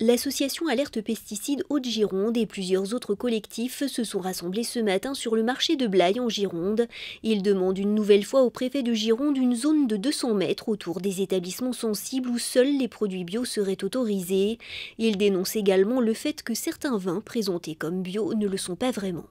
L'association Alerte Pesticides Haute-Gironde et plusieurs autres collectifs se sont rassemblés ce matin sur le marché de Blaye en Gironde. Ils demandent une nouvelle fois au préfet de Gironde une zone de 200 mètres autour des établissements sensibles où seuls les produits bio seraient autorisés. Ils dénoncent également le fait que certains vins présentés comme bio ne le sont pas vraiment.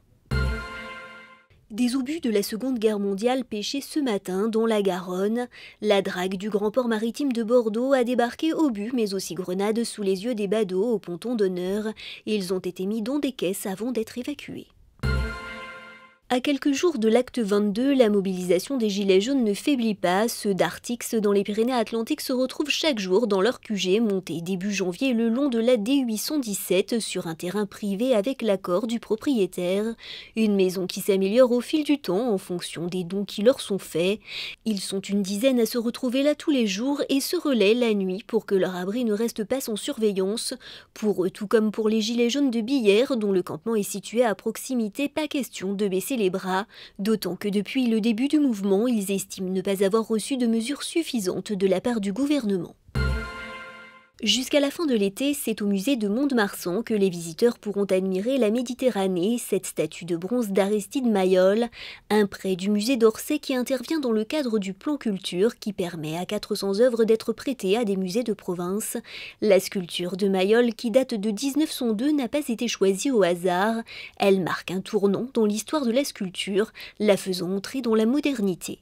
Des obus de la Seconde Guerre mondiale pêchés ce matin dans la Garonne. La drague du grand port maritime de Bordeaux a débarqué obus mais aussi grenades sous les yeux des badauds au ponton d'honneur. Ils ont été mis dans des caisses avant d'être évacués. À quelques jours de l'acte 22, la mobilisation des Gilets jaunes ne faiblit pas. Ceux d'Artix dans les Pyrénées-Atlantiques se retrouvent chaque jour dans leur QG, monté début janvier le long de la D817 sur un terrain privé avec l'accord du propriétaire. Une maison qui s'améliore au fil du temps en fonction des dons qui leur sont faits. Ils sont une dizaine à se retrouver là tous les jours et se relaient la nuit pour que leur abri ne reste pas sans surveillance. Pour eux, tout comme pour les Gilets jaunes de Billère, dont le campement est situé à proximité, pas question de baisser les bras, d'autant que depuis le début du mouvement, ils estiment ne pas avoir reçu de mesures suffisantes de la part du gouvernement. Jusqu'à la fin de l'été, c'est au musée de Mont-de-Marsan que les visiteurs pourront admirer la Méditerranée, cette statue de bronze d'Aristide Mayol, un prêt du musée d'Orsay qui intervient dans le cadre du plan culture qui permet à 400 œuvres d'être prêtées à des musées de province. La sculpture de Mayol, qui date de 1902, n'a pas été choisie au hasard. Elle marque un tournant dans l'histoire de la sculpture, la faisant entrer dans la modernité.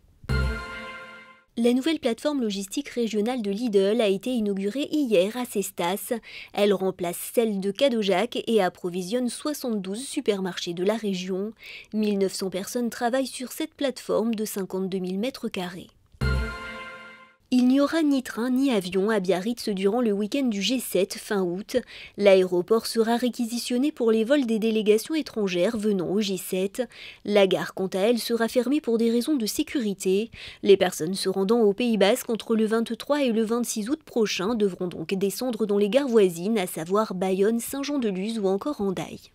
La nouvelle plateforme logistique régionale de Lidl a été inaugurée hier à Cestas. Elle remplace celle de Cadojac et approvisionne 72 supermarchés de la région. 1900 personnes travaillent sur cette plateforme de 52 000 mètres carrés aura ni train ni avion à Biarritz durant le week-end du G7 fin août. L'aéroport sera réquisitionné pour les vols des délégations étrangères venant au G7. La gare, quant à elle, sera fermée pour des raisons de sécurité. Les personnes se rendant au Pays Basque entre le 23 et le 26 août prochain devront donc descendre dans les gares voisines, à savoir Bayonne, Saint-Jean-de-Luz ou encore Andaille.